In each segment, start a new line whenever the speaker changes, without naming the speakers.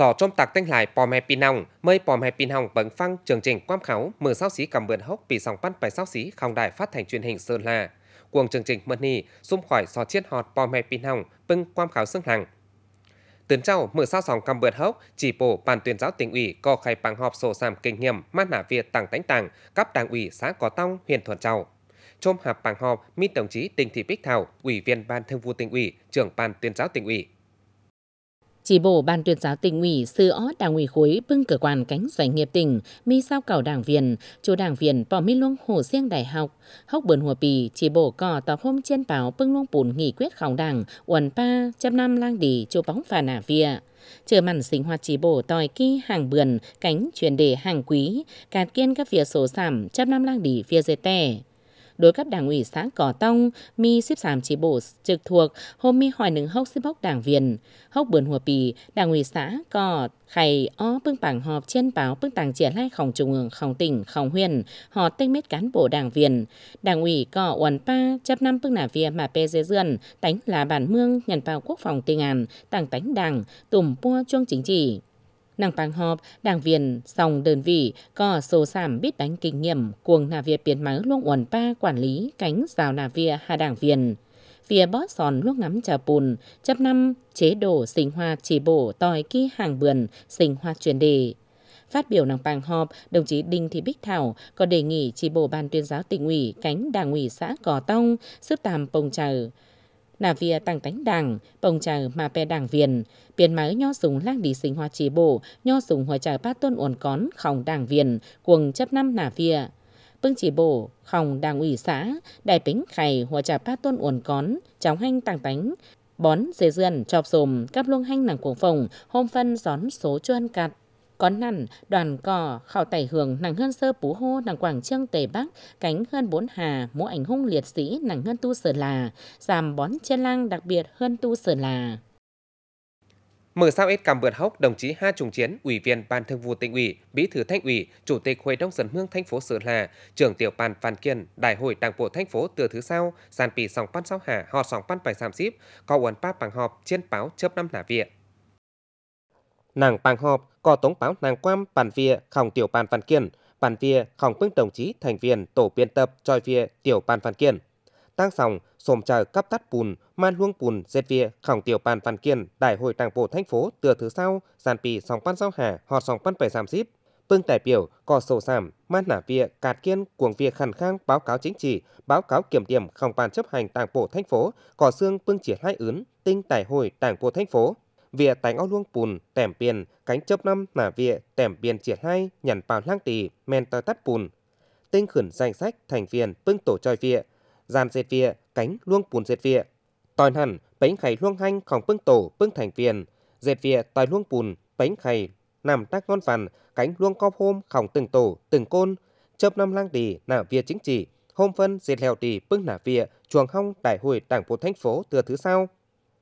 Sò trôm tạc tinh lại bò mè pin nòng, mây bò mè pin hồng bấn phăng chương trình quam khảo mười sáu xí cầm vườn hốc bị sòng bắt bài sáu xí không đài phát thanh truyền hình Sơn La. Cuồng chương trình mật nì xung khỏi sò chiết họt bò mè pin hồng bưng quam khảo xương hằng. Tiến trao mười sao sòng cầm vườn hốc chỉ bộ bàn tuyên giáo tỉnh ủy có khai bằng họp sổ sàm kinh nghiệm mát nả việt tặng tánh tàng cấp đảng ủy xã Cò Tông huyện Thuận Châu. Trôm hạp bằng họp mít đồng chí Đinh Thị Bích Thảo, ủy viên ban thương vụ tỉnh ủy, trưởng ban tuyên giáo tỉnh ủy.
Chỉ bộ Ban tuyên giáo tỉnh ủy, sư ó đảng ủy khối bưng cửa quan cánh doanh nghiệp tỉnh, mi sao cầu đảng viên, chủ đảng viên bỏ mi luông hồ riêng đại học, hốc bờn hùa pì chỉ bộ cỏ tỏ hôm trên báo bưng luông bùn nghị quyết khóng đảng, uẩn pa, trăm năm lang đỉ, chỗ bóng phà nả vía Chờ mặn sinh hoạt chỉ bổ tòi ki hàng bườn, cánh truyền đề hàng quý, cạt kiên các phía số giảm, trăm năm lang đỉ phía dê tè đối cấp đảng ủy xã Cỏ Tông, mi xếp sàm chỉ bộ trực thuộc, hôm mi hỏi nứng hốc xếp hốc đảng viên. Hốc bườn hùa pì đảng ủy xã Cỏ khầy ó bưng bảng họp trên báo bưng tàng triển lai khổng trung ương khổng tỉnh khổng huyền họ tinh mết cán bộ đảng viên đảng ủy cọ uẩn pa chấp năm bưng nà vía mà pê dê dươn tánh là bản mương nhận vào quốc phòng tinh an tàng tánh đảng tùm pua chuông chính trị nàng bang họp, đảng viên, song đơn vị có số giảm biết đánh kinh nghiệm cuồng nà việt biến máy luôn uẩn ba quản lý cánh rào nà việt hà đảng viên. Via bót sòn lúc ngắm trà bùn, chấp năm chế độ sinh hoạt chỉ bổ tòi ký hàng bườn, sinh hoạt truyền đề. Phát biểu nàng bàng họp, đồng chí Đinh Thị Bích Thảo có đề nghị chỉ bổ ban tuyên giáo tỉnh ủy cánh đảng ủy xã Cò Tông, sức tàm Pông Trầu nà vì tăng tánh đảng, bồng trà mà pè đảng viên, biến máy nho súng lang đi sinh hoa chỉ bổ, nho súng hòa trà ba tuân uồn cón khòng đảng viên, cuồng chấp năm nà vía. Bưng chỉ bổ, khòng đảng ủy xã, đại bính khải hòa trà ba tuân uồn cón, chóng hanh tăng tánh, bón dê dườn, chọp sùm, cắp luông hanh nàng cuồng phồng, hôm phân gión số chuân cặt có nằn, đoàn cò, khảo tài hưởng nàng hơn sơ pú hô nàng quảng trương tề bắc, cánh hơn bốn hà, mũ ảnh hung liệt sĩ nàng hơn tu sở là, giảm bón trên lăng đặc biệt hơn tu sở là.
Mở sao ít cảm vượt hốc đồng chí Ha Trùng Chiến, Ủy viên Ban Thường vụ tỉnh ủy, Bí thư Thành ủy, Chủ tịch Hội đồng dân hương thành phố Sở Hà, trưởng tiểu ban Phan Kiên, Đại hội Đảng bộ thành phố từ thứ sau, sàn pì sòng pan sáu hà, họ sòng pan bài sàm xíp, có uẩn pa bằng họp, trên báo chớp năm nả viện nàng bàn họp có tống báo nàng quam bản vía khổng tiểu bàn văn kiện bản vía khổng bưng đồng chí thành viên tổ biên tập choi vía tiểu bàn văn kiện tăng sòng sồm chờ cấp tắt bùn man luông bùn dệt vía khổng tiểu bàn văn kiện đại hội đảng bộ thành phố từ thứ sau giàn pì sòng pan giao hà họ sòng pan phải giảm zip Vương đại biểu có sổ giảm, man nả việc cạt kiên cuồng việc khẩn khang báo cáo chính trị, báo cáo kiểm điểm không bàn chấp hành đảng bộ thành phố, có xương vương chỉ hai ứng, tinh đại hội đảng bộ thành phố việc tánh ao luông pùn tẻm piền cánh chớp năm nả vịa tẻm piền triển hai nhằn vào lang tì men tờ tắt pùn tinh khẩn danh sách thành viên pưng tổ tròi vịa giàn dệt vịa cánh luông pùn dệt vịa tòi hẳn bánh khay luông hanh khổng pưng tổ pưng thành viên dệt vịa tòi luông pùn bánh khay nằm tác ngon vằn cánh luông cóp hôm khổng từng tổ từng côn chớp năm lang tì nả vịa chính trị hôm phân dệt lèo tì pưng nả vịa chuồng hong đại hội đảng bộ thành phố từ thứ sau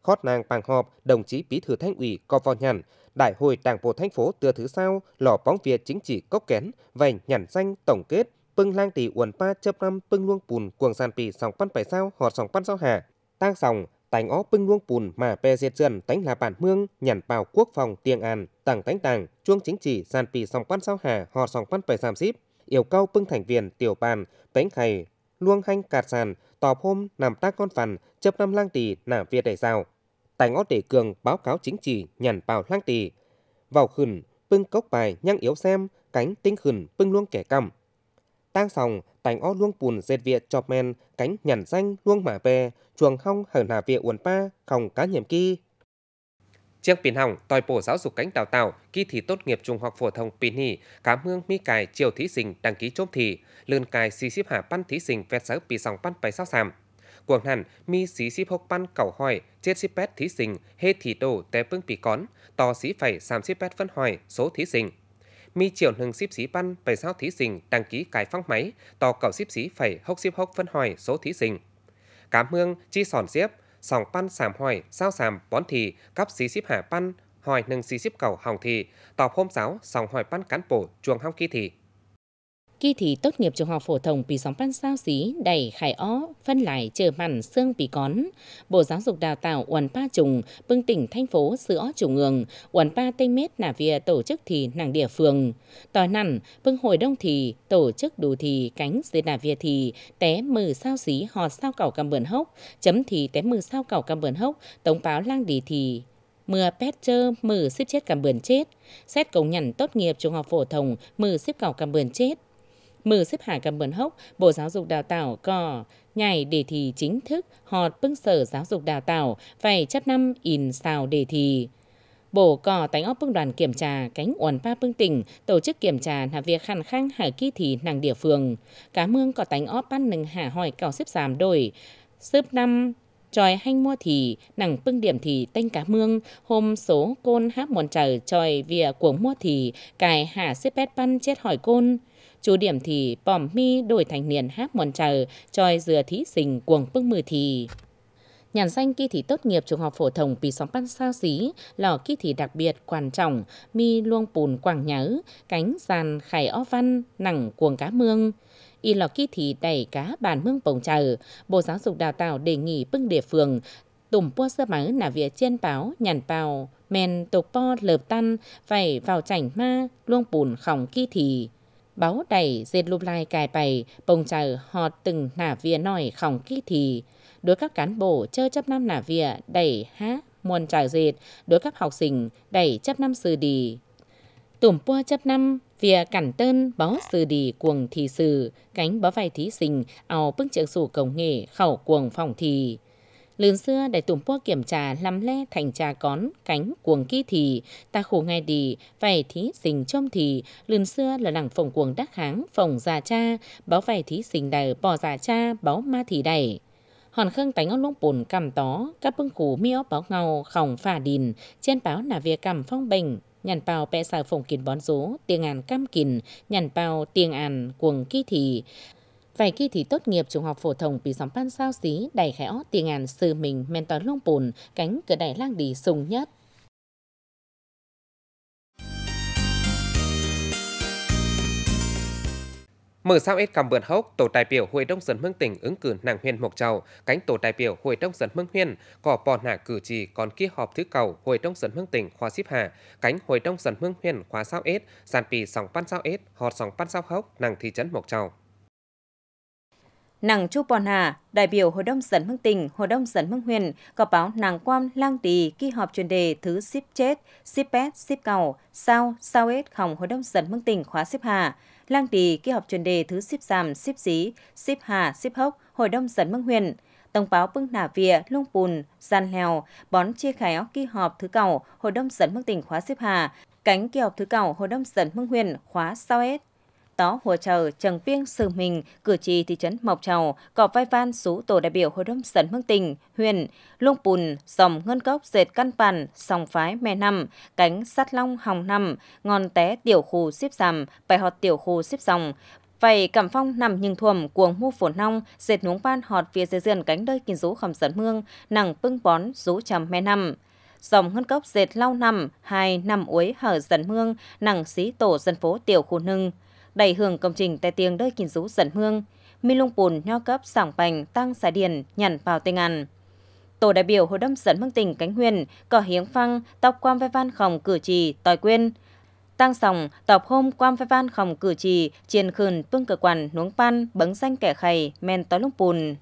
khót nàng bằng họp đồng chí bí thư thành ủy co vào nhằn đại hội đảng bộ thành phố tựa thứ sau lò bóng việt chính trị cốc kén vành nhằn danh tổng kết pưng lang tỷ uẩn pa chớp năm pưng luông pùn cuồng sàn pì sòng pan phải sao họ sòng pan sao hà tang sòng tánh ó pưng luông pùn mà pe diệt dần tánh là bản mương nhằn bào quốc phòng tiền an tàng tánh tàng chuông chính trị sàn pì sòng pan sao hà họ sòng pan phải giảm xíp yêu cao pưng thành viên tiểu bàn tánh khày luông hanh cạt sàn tọp hôm nằm tác con phản chấp năm lang tỳ nả việt đại giao tài ngõ để cường báo cáo chính trị nhàn vào lang tỳ vào khẩn pưng cốc bài nhăng yếu xem cánh tinh khẩn pưng luông kẻ cầm tang sòng tài ngõ luông bùn dệt việt chọp men cánh nhàn danh luông mả về chuồng hong hở hà việt uẩn pa khòng cá nhiệm kỳ Chiếc pin hỏng, tòi bổ giáo dục cánh đào tạo, kỳ thi tốt nghiệp trung học phổ thông pin hỉ, cảm mương mi cài chiều thí sinh đăng ký chốt thi, lươn cài xì xíp hạ ban thí sinh vẹt sở pì sòng ban bài sao sàm. Cuồng hẳn, mi xí xíp hốc ban cầu hỏi, chết xíp bét thí sinh, hê thị đồ té vương pì cón, to xí phẩy sàm xíp bét phân hỏi số thí sinh. Mi chiều hưng xíp xí ban bài sao thí sinh đăng ký cài phong máy, to cầu xíp xí phẩy hốc xíp hốc phân hỏi số thí sinh. Cảm mương chi sòn xếp, sòng pan sàm hỏi, sao sàm, bón thì, cắp xí xíp hà pan, hỏi nâng xí xíp cầu hòng thì, tàu hôm sáu, sòng hỏi pan cán bổ chuồng hong kỳ thì
khi thì tốt nghiệp trung học phổ thông bị sóng ban sao xí đẩy khải ó, phân lại chờ mặn xương bị cón. Bộ giáo dục đào tạo uẩn pa trùng, bưng tỉnh thành phố sữa chủ ngường, uẩn pa tây mết nà via tổ chức thì nàng địa phương. Tòi nặn, bưng hồi đông thì, tổ chức đủ thì, cánh dưới nà via thì, té mừ sao xí hò sao cảo cầm bờn hốc, chấm thì té mừ sao cảo cầm bờn hốc, tống báo lang đi thì mưa pet chơ mử xếp chết cầm bờn chết xét công nhận tốt nghiệp trung học phổ thông mử xếp cảo cầm bờn chết mở xếp hạ cầm bờn hốc, Bộ Giáo dục Đào tạo cò nhảy đề thi chính thức họp bưng sở giáo dục đào tạo phải chấp năm in sao đề thi. Bộ cò tánh óp bưng đoàn kiểm tra cánh uẩn ba bưng tỉnh tổ chức kiểm tra là việc khăn khăng hải kỳ thị nàng địa phương. Cá mương cò tánh óp ban nâng hạ hỏi cao xếp giảm đổi. Sớp năm tròi hanh mua thì nàng bưng điểm thì tanh cá mương hôm số côn hát mòn trời tròi vỉa cuồng mua thì cài hạ xếp bét băn chết hỏi côn Chủ điểm thì bòm mi đổi thành niên hát mòn trờ, choi dừa thí sinh cuồng bức mười thì. Nhàn danh kỳ thi tốt nghiệp trung học phổ thông Pì Sóng păn Sao Xí lò kỳ thi đặc biệt quan trọng, mi luông bùn quảng nhớ, cánh giàn khải ó văn, nặng cuồng cá mương y lò kỳ thị đẩy cá bàn mương bồng chờ. Bộ Giáo dục Đào tạo đề nghị bưng địa phường tùm bua sơ máu nà vía trên báo nhàn bào men tục po lợp tan vảy vào chảnh ma luông bùn khỏng kỳ thi báo đầy dệt lụp lai cài bày, bông chào họ từng nả vía nòi khỏng kỹ thì. Đối các cán bộ chơ chấp năm nả vía đẩy há muôn trào dệt, đối các học sinh đẩy chấp năm sư đi. Tùm pua chấp năm, vía cản tơn báo sư đi cuồng thì sư, cánh báo vài thí sinh, ảo bưng trưởng sủ cổng nghệ khẩu cuồng phòng thì. Lươn xưa đại tùm bua kiểm trà làm le thành trà cón, cánh, cuồng kỳ thì, ta khổ ngay đi, vài thí sinh trông thì, lươn xưa là làng phòng cuồng đắc háng, phòng già cha, báo vài thí sinh đầy bò già cha, báo ma thì đầy hòn khương tánh ông lúc bồn cầm tó các bưng củ miếu báo ngầu khổng phà đìn trên báo là việc cầm phong bình nhàn bào bẹ sở phồng kín bón rú tiếng an cam kín nhàn bào tiếng an cuồng kỳ thì Vậy khi thì tốt nghiệp trung học phổ thông bị gióng pan sao xí đầy khéo tiền ngàn sư mình men toàn lông bùn cánh cửa đại lang đi sùng nhất.
Mở sao ít cầm vườn hốc, tổ đại biểu Hội đồng dân Hương tỉnh ứng cử nàng huyền Mộc Châu, cánh tổ đại biểu Hội đồng dân Hương huyền cỏ bò nả cử trì còn kia họp thứ cầu Hội đồng dân Hương tỉnh khóa xếp hạ, cánh Hội đồng dân Hương huyền khóa sao ít, sàn pì sòng pan sao ít, họt sòng pan sao hốc, nàng thị trấn Mộc Châu.
Nàng Chu bòn Hà, đại biểu Hội đồng dân Hưng tỉnh, Hội đồng dân Hưng huyền có báo Nàng Quam Lang Tỳ kỳ họp chuyên đề thứ ship chết, ship pet, ship cầu, sao, sao ết khổng Hội đồng dân Hưng tỉnh khóa ship hà. Lang Tỳ kỳ họp chuyên đề thứ ship giảm, ship dí, ship hà, ship hốc, Hội đồng dân Hưng huyền Tổng báo bưng nà vịa, lung bùn, gian lèo, bón chia khéo kỳ họp thứ cầu, Hội đồng dân Hưng tỉnh khóa ship hà, cánh kỳ họp thứ cầu, Hội đồng dân Hưng huyền khóa sao ết tó hùa chờ Trần Piêng Sư Mình, cử tri thị trấn Mộc Trầu, cọp vai van số tổ đại biểu Hội đồng Sấn Hương tình huyền luông Pùn, Dòng Ngân Cốc Dệt Căn Bản, Sòng Phái Mè Năm, Cánh sắt Long Hồng Năm, Ngòn Té Tiểu Khu xếp Sàm, Bài Họt Tiểu Khu xếp Dòng, Vậy cảm phong nằm nhưng thuầm cuồng mu phổn nong, dệt núng ban họt phía dưới dườn cánh đơi kinh rú khẩm sấn mương, nặng pưng bón rú trầm mẹ năm Dòng ngân cốc dệt lau năm hai năm uối hở dần mương, nặng xí tổ dân phố tiểu khu nưng đẩy hưởng công trình tại tiếng đôi kín rú dẫn hương, mi lung bùn nho cấp sảng bành tăng xà điền nhằn vào tây ngàn. Tổ đại biểu Hội đâm dẫn hương tỉnh Cánh Huyền, cỏ hiến phăng, tộc quam vai văn khổng cử trì, tòi quyên. Tăng sòng, tộc hôm quam vai văn khổng cử trì, chiền khườn phương cơ quản nuống pan, bấn danh kẻ khầy, men tói lung bùn.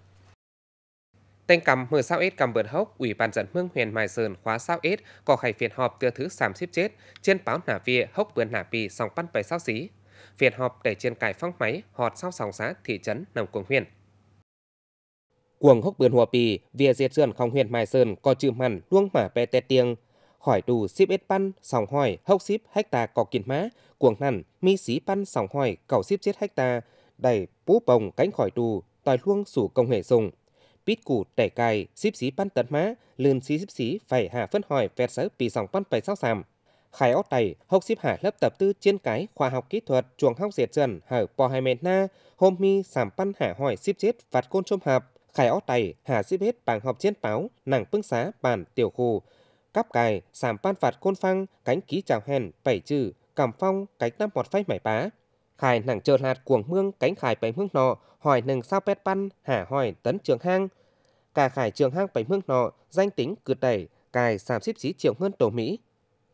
Tên cầm mười sao ít cầm vượt hốc, Ủy ban dẫn mương huyền Mai Sơn khóa sao ít, có khai phiền họp từ thứ sám xếp chết, trên báo nả vịa hốc vườn nả vì sòng pan bảy sao xí. Phiên họp để trên cải phong máy họt sau sòng xã thị trấn Nông Cuồng huyện Cuồng hốc bươn hòa pì vìa diệt sườn không huyện mai sơn có chữ mặn luông mả pe tét tiếng. khỏi đủ ship ít pan, sòng hỏi, hốc hách hecta có kiến má, cuồng nằn, mi xí pan sòng hỏi, cầu ship chết hách hecta, đẩy bú bồng cánh khỏi tù, tòi luông sủ công hệ dùng. Pít củ tẻ cài, ship xí pan tấn má, lươn xí ship xí phải hạ phân hỏi vẹt sớ bì sòng pan phải sao sàm khai ốc tẩy, học xếp hạ lớp tập tư chiến cái, khoa học kỹ thuật, chuồng học diệt dần, hở bò hai mệt na, hôm mi sảm pan hạ hỏi xếp chết, phạt côn chôm hạp, khai ốc tẩy, hạ xếp hết bảng họp chiến báo, nàng pưng xá, bản tiểu khu, cáp cài, sảm pan phạt côn phăng, cánh ký chào hèn, bảy trừ, cảm phong, cánh năm một phách mảy bá. Khải nàng chờ lạt cuồng mương cánh khải bảy mương nọ, hỏi nừng sao pet pan, hạ hỏi tấn trường hang. Cả khải trường hang bảy mương nọ, danh tính cượt đẩy, cài sàm xếp xí triệu hơn tổ Mỹ,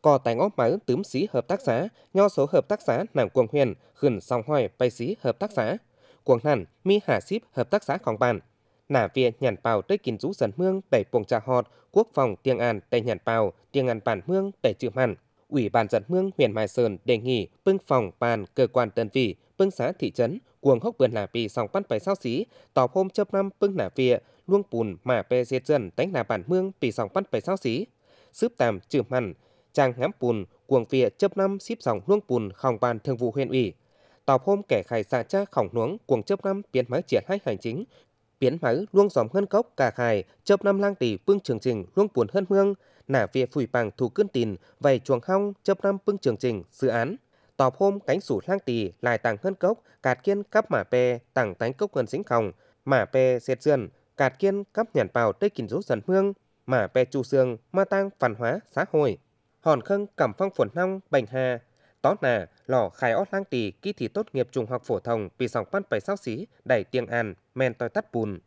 có tài ngõ máy tướm xí hợp tác xã, nho số hợp tác xã nằm quần huyền, khẩn song hoài bay xí hợp tác xã. Quần hẳn, mi hà xíp hợp tác xã bàn Nà via nhàn bào tới kín rú dần mương đẩy bồng trà họt, quốc phòng tiền an đẩy nhàn bào, tiền an bản mương đẩy trừ mặn. Ủy ban dân mương huyện Mai Sơn đề nghị bưng phòng bàn cơ quan đơn vị, bưng xã thị trấn, cuồng hốc vườn là vì sòng bắt phải sao xí, tàu hôm chớp năm bưng nà via, luông bùn mà bê dệt dân đánh là bản mương vì sòng bắt phải sao xí. Sướp tạm trừ mặn, trang ngắm bùn cuồng vía chấp năm xíp dòng luông bùn khòng bàn thường vụ huyện ủy tàu hôm kẻ khai xạ cha khổng nuống cuồng chấp năm biến máy triển hai hành chính biến máy luông dòm ngân cốc cả khai chấp năm lang tỷ phương trường trình luông bùn hơn hương nả vía phủi bằng thủ cương tìn vầy chuồng hong chấp năm phương trường trình dự án tàu hôm cánh sủ lang tỷ lại tàng hơn cốc cạt kiên cắp mả pe tàng tánh cốc gần dính khòng. mả pe xét dườn cạt kiên cắp nhàn bào tây kình rú dần hương mả pe chu xương ma tang phản hóa xã hội hòn khâng Cẩm phong phổn nong bành hà tó nà lò khai ót lang tì kỹ Thì tốt nghiệp trung học phổ thông vì sòng pan bảy sáu xí đẩy tiếng an men toi tắt bùn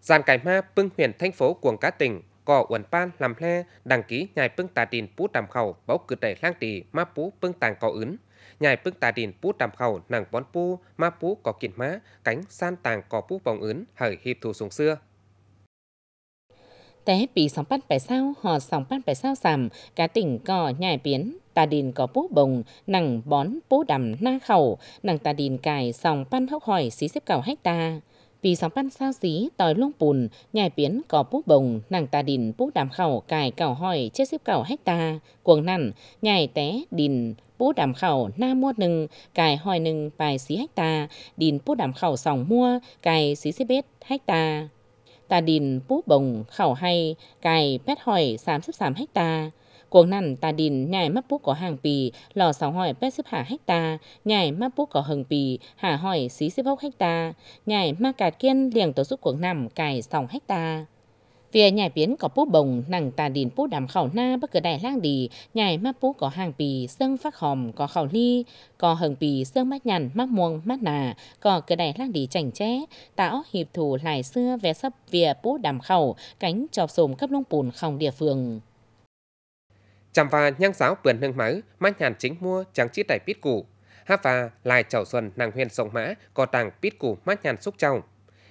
giàn cải ma pưng Huyền, thành phố cuồng cá tỉnh cỏ uẩn pan làm le đăng ký nhài pưng tà đình pú đàm khẩu báu cử đẩy lang tì ma pú pưng tàng cỏ ứng nhài pưng tà đình pú đàm khẩu nàng bón pú ma pú cỏ kiện má cánh san tàng cỏ pú bồng ứng hởi hiệp thù sùng xưa
té bị sóng bắt phải sao họ sóng bắt phải sao giảm cá tỉnh cò nhảy biến ta đìn có bố bồng nằng bón bố đầm na khẩu nằng ta đìn cài sòng pan hốc hỏi xí xếp hách ta, vì sóng pan sao xí tòi luông bùn nhảy biến có bố bồng nàng ta đìn bố đầm khẩu cài cào hỏi chết xếp hách ta, cuồng nằn nhảy té đìn, bố đầm khẩu na mua nừng cài hỏi nừng bài xí hách ta, đìn bố đầm khẩu sòng mua cài xí xếp hách ta ta đình bú bồng khảo hay cài pét hỏi sám xếp sám hecta cuộc nằn ta đình nhảy mắt bút có hàng pì lò sáu hỏi pét xếp hạ hecta nhảy mắt bút có hừng pì hạ hỏi xí xếp hốc hecta nhảy mắt cà kiên liền tổ giúp cuộc nằm cài sòng hecta vì nhà biến có bú bồng, nàng tà đình bú đàm khảo na bất cứ đại lang đi, nhà mắt bú có hàng pì sơn phát hòm, có khảo ly, có hừng pì sơn mắt nhằn, mắt muông, mắt nà, có cứ đại lang đi chảnh ché, tạo hiệp thủ lại xưa vé sắp vìa bú đàm khảo, cánh chọp sồm cấp lông bùn không địa phương.
Chằm và nhang giáo vườn hương máu, mắt nhàn chính mua, chẳng chiếc đại pít củ Há và lại chảo xuân nàng huyền sông mã, có tàng pít củ mắt nhàn xúc trong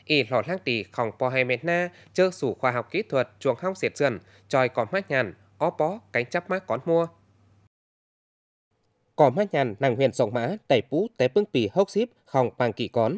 y lò lang tì khòng po hay mệt na chơ sủ khoa học kỹ thuật chuồng hong diệt sườn tròi còn mát nhàn ó bó cánh chắp mát con mua có mát nhàn nàng huyền sông mã tẩy pú té bưng pì hốc xíp khòng bằng kỳ cón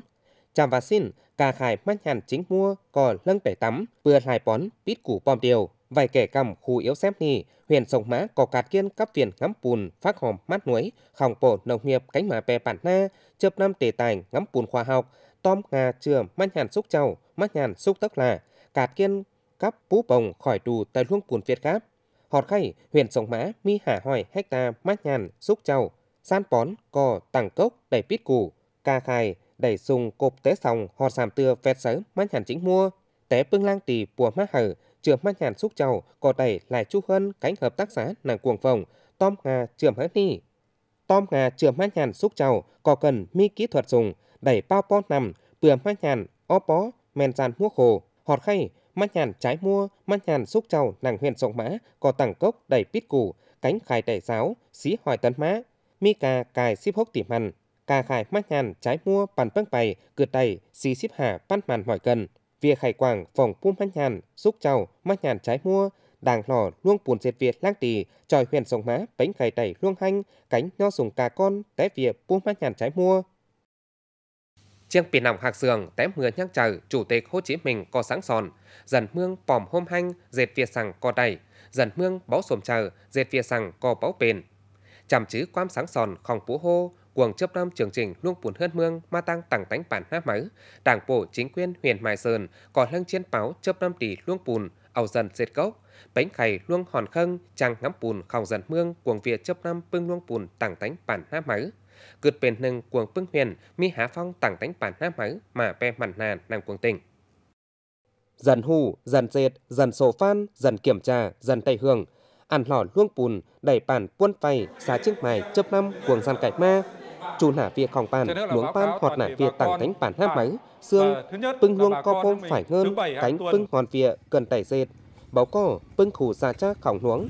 chàm và xin cà khải mát nhàn chính mua cò lâng bể tắm vừa lại bón bít củ bom điều vài kẻ cầm khu yếu xếp nhì huyền sông mã cò cạt kiên cắp viện ngắm bùn phát hòm mát núi khòng bộ nông nghiệp cánh mà pè bản na chớp năm đề tài ngắm bùn khoa học tom ngà chừa mách nhàn xúc chầu mách nhàn xúc tốc là cạt kiên cắp bú bồng khỏi tù tại luông cùn việt cáp họt khay huyện sông mã mi hà hỏi hecta mách nhàn xúc chầu san pón cò tàng cốc đầy pít củ ca khai đầy sùng cộp té sòng họt sàm tưa vẹt sớ mách nhàn chính mua té bưng lang tì bùa mát hở trường mách nhàn xúc chầu cò đẩy lại chu hơn cánh hợp tác xã nàng cuồng phòng tom ngà trường hết ni tom ngà trường mát nhàn xúc chầu cò cần mi kỹ thuật dùng đẩy bao po nằm, bừa mát nhàn, ó bó, men gian mua khổ, họt khay, mát nhàn trái mua, mát nhàn xúc trầu, nàng huyền sông mã, cò tẳng cốc đầy pít củ, cánh khai đẩy giáo, xí hoài tấn má, mi cà cài xíp hốc tìm hằn, cà khai mát nhàn trái mua bàn băng bày, cượt đầy, xí xíp hà bắt màn mỏi cần, via khải quảng phòng phun mát nhàn, xúc trầu, mát nhàn trái mua, đàng lò luông buồn diệt việt lang tỳ tròi huyền sông má bánh cày tẩy luông hanh cánh nho sùng cà con té vỉa buông mát nhàn trái mua Chiêng pì nòng hạc sườn tém mưa nhắc chờ Chủ tịch Hồ Chí Minh có sáng sòn, dần mương pòm hôm hanh, dệt phía sằng co đầy, dần mương báo xồm chờ, dệt phía sằng co báo bền. Chàm chứ quam sáng sòn khòng phú hô, cuồng chấp năm chương trình luôn buồn hơn mương ma tăng tặng tánh bản hát mới đảng bộ chính quyền huyện mai sơn còn lăng chiến báo chấp năm tỷ luôn bùn ẩu dần dệt gốc bánh khay luôn hòn khâng trang ngắm bùn khòng dần mương cuồng việt chấp năm bưng luôn bùn tặng tánh bản hát mới bền nâng quần quần huyền mi hạ phong bản nam mà pe nàn nằm tỉnh គឺពេលនឹងគួងពឹងហ៊ានមីហាហ្វុងតាំងតែងប៉ានណាម៉ៅម៉ាប៉ែម៉ាន់ណានណាំគួងតិង dần hù dần dệt dần sổ phan dần kiểm tra dần tây hương ăn lò luông bùn đẩy bản puôn phay xá chiếc mài chớp năm quần gian cải ma chủ nả việc khòng bàn luống pan hoặc nả việc tảng thánh bản hát máy xương pưng luông co pôm phải ngơn cánh pưng hoàn vịa cần tẩy dệt báo co pưng khủ xa cha khòng luống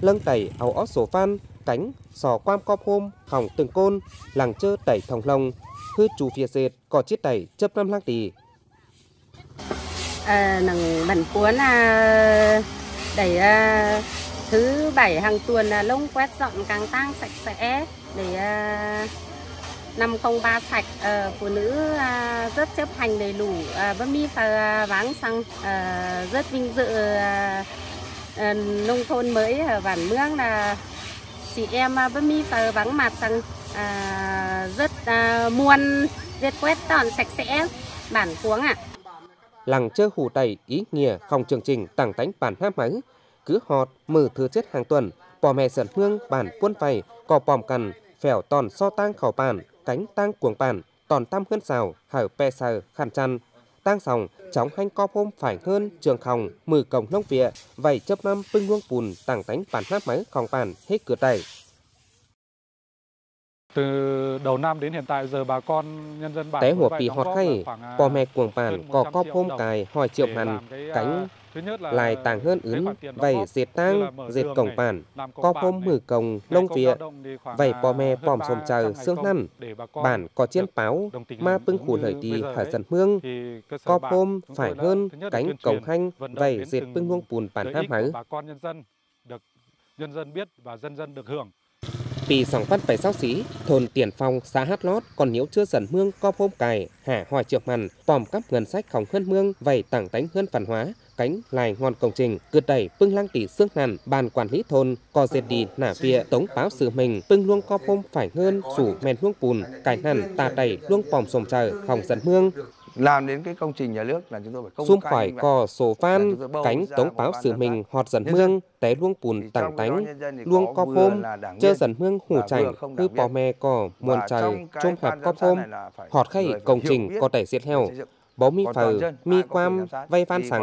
lâng tẩy áo ót sổ phan cánh, sò quam cop hôm, hỏng từng côn, làng chơ tẩy thòng lông, hư chú phía dệt, có chiếc tẩy chấp năm lang tỷ.
À, nằng bản cuốn à, đẩy à, thứ
bảy hàng tuần là lông quét dọn càng tăng sạch sẽ để à,
năm không ba sạch à, phụ nữ à, rất chấp hành đầy đủ à, bấm mi và à, váng xăng à, rất vinh dự à, à, nông thôn mới ở à, bản mương là chị em à, bấm mi tờ vắng mặt rằng à, rất à, muôn diệt quét toàn sạch sẽ bản cuống ạ. À.
Làng chơi hủ tẩy ý nghĩa không chương trình tảng tánh bản hát máy, cứ họt mở thừa chết hàng tuần, bò mẹ sần hương bản quân phầy cò pòm cằn, phèo tòn so tang khảo bản, cánh tang cuồng bản, tòn tam hươn xào, hở pe sờ, khăn chăn, tang sòng chóng hanh co phôm phải hơn trường khòng mười cổng nông vịa vậy chấp năm pinh luông bùn tảng tánh bản hát máy khòng bản hết cửa tẩy từ đầu năm đến hiện tại giờ bà con nhân dân bản té hùa bị hót khay, à, bò mẹ cuồng bản có cóp hôm cài hỏi triệu hẳn, à, cánh lại tàng hơn ứng vậy diệt tang diệt cổng à, bản có hôm mử cổng nông vịa vậy bò mè bòm xồm chờ xương năn bản có chiến báo ma pưng khu lời đi thở dần mương, có hôm phải hơn cánh cổng hanh vậy diệt pưng hương bùn bản ham hái nhân dân được nhân dân biết và dân dân được hưởng Pì sòng văn bảy sáu xí, thôn Tiền Phong, xã Hát Lót, còn nhiễu chưa dần mương co phôm cài, hả hoài trượt mằn, pòm cắp ngân sách khổng hơn mương, vầy tảng tánh hơn văn hóa, cánh lại ngon công trình cượt đẩy pưng lăng tỷ xương nàn bàn quản lý thôn co dệt đi nả vịa tống báo sự mình pưng luông co phôm phải ngơn sủ men luông bùn cải nàn tà đẩy luông pòm sồm chờ phòng dân mương làm đến cái công trình nhà nước là chúng tôi phải công Xung phải cò sổ phan, cánh tống báo sử mình hoạt dần mương, té luông bùn tảng tánh, luông co phôm chơ dần mương hủ chảnh, hư bò mè cò, muôn chày, chôm hạp co phôm hoạt khay công trình có tẻ diệt heo, bó mi phờ, mi quam, vay phan sẵn.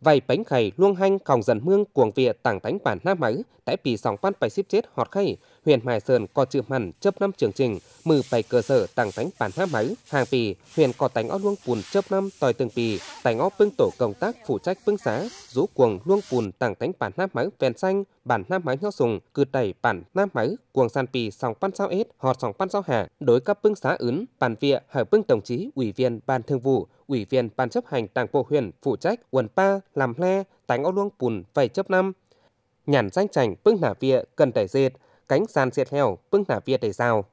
Vài bánh khẩy luông hanh còng dần mương cuồng vịa tảng tánh bản nam máy, tái pì sòng phan phải xếp chết hoạt khay, huyện Mai Sơn có chữ mặn chấp năm chương trình mở bảy cơ sở tăng thánh bản há máy hàng pì huyện có tánh ó luông cùn chấp năm tòi từng pì tánh ó bưng tổ công tác phụ trách bưng xá rũ cuồng luông cùn tăng thánh bản há máy ven xanh bản nam máy nhau sùng cự tẩy bản nam máy cuồng san pì sòng pan sao ết họt sòng pan sao hà đối cấp bưng xá ứng bản vịa hở bưng đồng chí ủy viên ban thường vụ ủy viên ban chấp hành đảng bộ huyện phụ trách quần pa làm le tánh ó luông cùn vầy chấp năm nhàn danh chảnh bưng nả vịa cần tẩy dệt cánh sàn diệt heo, bưng nả việt để rào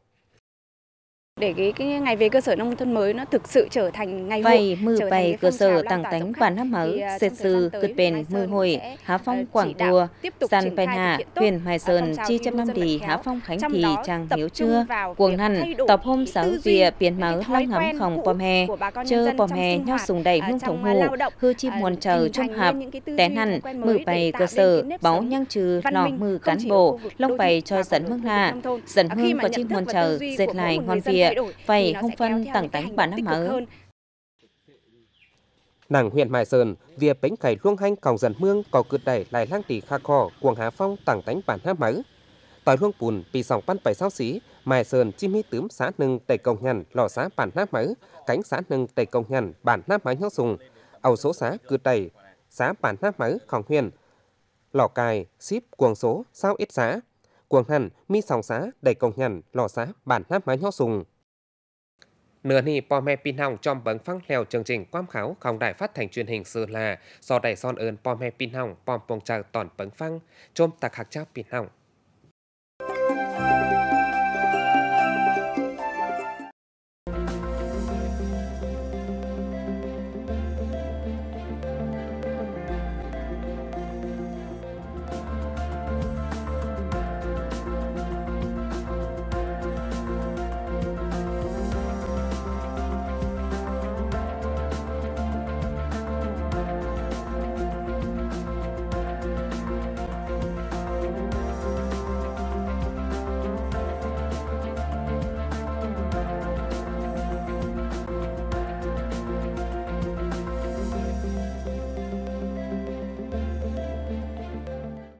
để cái, cái ngày về cơ sở nông thôn mới nó thực sự trở thành ngày hội mười bảy cơ sở tăng tánh bản hấp mở sệt sư cực bền mười hồi há phong ờ, quảng đùa san bèn hạ huyền mai sơn chi trăm năm đi há phong khánh thì chẳng hiếu chưa cuồng năn tập hôm sáng vía biến máu lăng ngắm khổng pom hè chơ pom hè nhau sùng đầy ờ, hương thống hồ hư chi muôn chờ trung hạp té năn mười bảy cơ sở báo nhang trừ lò mừ cán bộ lông bày cho dẫn mương hạ dẫn hương có chi muôn chờ dệt lại ngon vía địa phải hung phân tảng tánh bản năm mới.
Nàng huyện Mai Sơn, việc bánh cày luông hanh cầu dần mương cầu cự đẩy lại lang tỷ kha kho quần hà phong tảng tánh bản há máu. Tỏi luông bùn bị sòng pan bảy sao xí, Mai Sơn chim mi tướm xã nưng tẩy công nhằn lò xá bản há máu, cánh xã nưng tẩy công nhằn bản há máu nhóc sùng. Ẩu số xã cự đẩy xã bản há máu khòng huyền. Lò cài, ship quần số sao ít xã. quần hẳn mi sòng xá đầy công nhằn lò xá bản nắp máu nhóc sùng. Nửa nì bò mẹ pin hỏng trong bấn phăng leo chương trình quam kháo không đại phát thành truyền hình sư là do đại son ơn bò mẹ pin hỏng bom bông trào toàn bấn phăng chôm tạc hạc trao pin hỏng